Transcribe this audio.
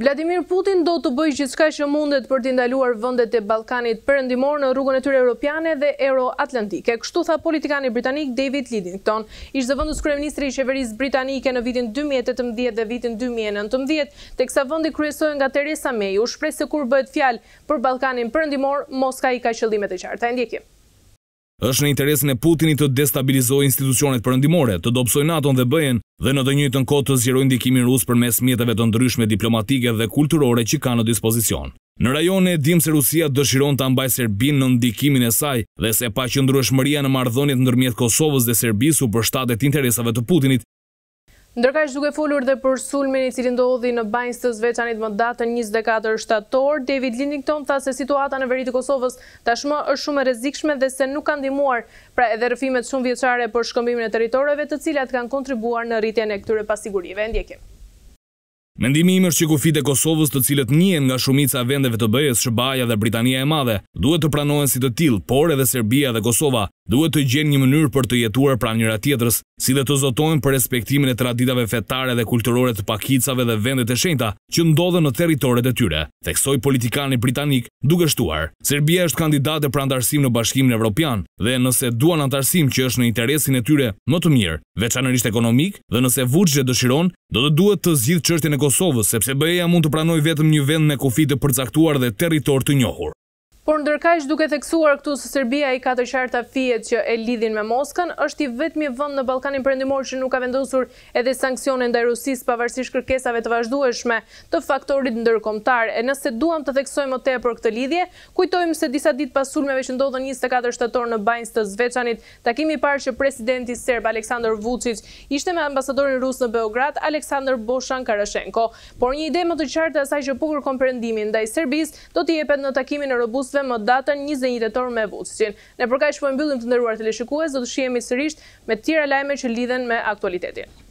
Vladimir Putin do të bëjë gjithka që mundet për t'indaluar vëndet e Balkanit përëndimor në rrugën e tyre europiane dhe euroatlantike. Kështu tha politikani britanik David Lidington, ishtë vëndus kreministri i qeveris britanike në vitin 2018 dhe vitin 2019, tek kësa vëndi kryesojnë nga Teresa May, u shprej se kur bëhet fjalë për Balkanin përëndimor, Moska i ka qëllimet e qarta. Ndjekim është në interesin e Putinit të destabilizohi institucionet përëndimore, të dopsoj NATO-n dhe bëjen dhe në të njëjtën kohë të zgjerojë ndikimin rus përmes mjeteve të ndryshme diplomatike dhe kulturore që kanë në dispozicion. Në rajon e dim se Rusia dëshiron të ambaj Serbin në ndikimin e saj dhe se pa që ndryshmëria në mardhonit në nërmjet Kosovës dhe Serbisu për shtatet interesave të Putinit Ndërka është duke folur dhe për sulmin i cilin dohodhi në bajnës të zveçanit më datën 24 shtator, David Lindington tha se situata në veri të Kosovës tashmë është shumë e rezikshme dhe se nuk kanë dimuar pra edhe rëfimet shumë vjeqare për shkëmbimin e teritoreve të cilat kanë kontribuar në rritjen e këtyre pasigurive. Ndjekim. Mendimi im është që kufit e Kosovës të cilët njën nga shumica vendeve të bëjës Shëbaja dhe Britania e Madhe duhet të pranohen si të tilë, por edhe Serbia dhe Kosova duhet të gjenë një mënyrë për të jetuar pra njëra tjetrës, si dhe të zotojnë për respektimin e traditave fetare dhe kulturore të pakicave dhe vendet e shenjta që ndodhe në teritorit e tyre, theksoj politikani britanik duke shtuar. Serbia është kandidate për antarësim në bashkimin evropian dhe nëse duan antarësim që është në interesin e tyre më të mirë, veçanërisht ekonomik dhe nëse dhe dëshiron, do të duhet të zgjidhë qështjen e Kosovës, sepse bëja mund të pranoj vetëm një vend me kufit të përcaktuar dhe teritor të njohur. Por ndërkajsh duke theksuar këtu së Serbia i ka të qarta fijet që e lidhin me Moskën, është i vetëmi vënd në Balkanin endimor që nuk ka vendosur edhe sankcione ndaj Rusis pavarësish kërkesave të vazhdueshme të faktorit ndërkomtar. E nëse duham të theksojmë ote për këtë lidhje, kujtojmë se disa dit me që ndodhën 24 shtator në Bajnës të Zveçanit, takimi parë që presidenti Serb Aleksandr Vucic ishte me ambasadorin rus në Beograd, Aleksandr Boshan Karashenko. Por një ide më të qartë asaj që pukur kompërëndimin nda i Serbis do t'i jepet në takimin e robust dhe më datën një zënjitetor me vëcësin. Ne përkaj shpojnë mbyllim të ndërruar të leshikues, do të shihemi sërisht me tjera lajme që lidhen me aktualitetin.